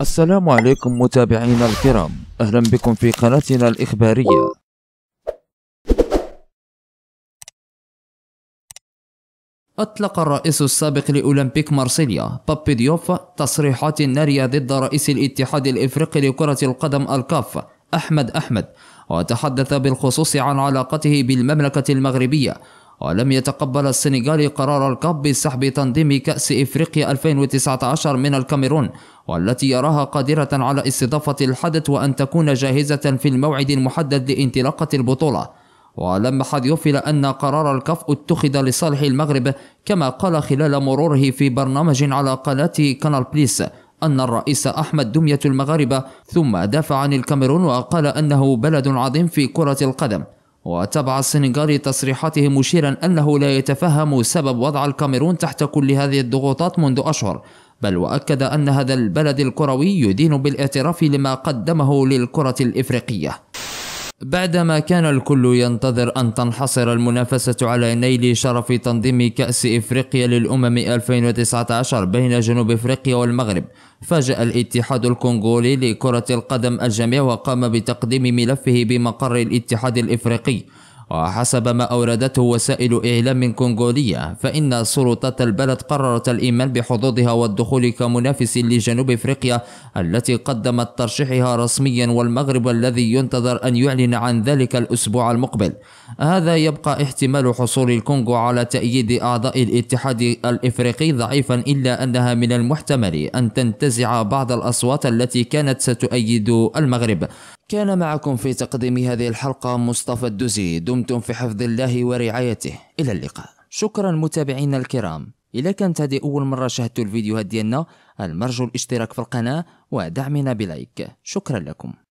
السلام عليكم متابعينا الكرام أهلا بكم في قناتنا الإخبارية أطلق الرئيس السابق لأولمبيك مارسيليا بابي ديوف تصريحات نارية ضد رئيس الاتحاد الإفريقي لكرة القدم الكاف أحمد أحمد وتحدث بالخصوص عن علاقته بالمملكة المغربية ولم يتقبل السنغالي قرار الكاب بسحب تنظيم كأس إفريقيا 2019 من الكاميرون والتي يراها قادرة على استضافة الحدث وأن تكون جاهزة في الموعد المحدد لانطلاقة البطولة ولمح يفل أن قرار الكف اتخذ لصالح المغرب كما قال خلال مروره في برنامج على قناة كانال بليس أن الرئيس أحمد دمية المغاربة ثم دافع عن الكاميرون وقال أنه بلد عظيم في كرة القدم وتبع السنغالي تصريحاته مشيرا أنه لا يتفهم سبب وضع الكاميرون تحت كل هذه الضغوطات منذ أشهر بل وأكد أن هذا البلد الكروي يدين بالاعتراف لما قدمه للكرة الإفريقية بعدما كان الكل ينتظر أن تنحصر المنافسة على نيل شرف تنظيم كأس إفريقيا للأمم 2019 بين جنوب إفريقيا والمغرب فاجأ الاتحاد الكونغولي لكرة القدم الجميع وقام بتقديم ملفه بمقر الاتحاد الإفريقي وحسب ما أوردته وسائل إعلام كونغولية فإن سلطات البلد قررت الإيمان بحظوظها والدخول كمنافس لجنوب إفريقيا التي قدمت ترشيحها رسميا والمغرب الذي ينتظر أن يعلن عن ذلك الأسبوع المقبل هذا يبقى احتمال حصول الكونغو على تأييد أعضاء الاتحاد الإفريقي ضعيفا إلا أنها من المحتمل أن تنتزع بعض الأصوات التي كانت ستؤيد المغرب كان معكم في تقديم هذه الحلقة مصطفى الدزي دمتم في حفظ الله ورعايته إلى اللقاء شكرا متابعينا الكرام إذا كانت هذه أول مرة شاهدت الفيديوهات ديالنا المرجو الاشتراك في القناة ودعمنا بلايك شكرا لكم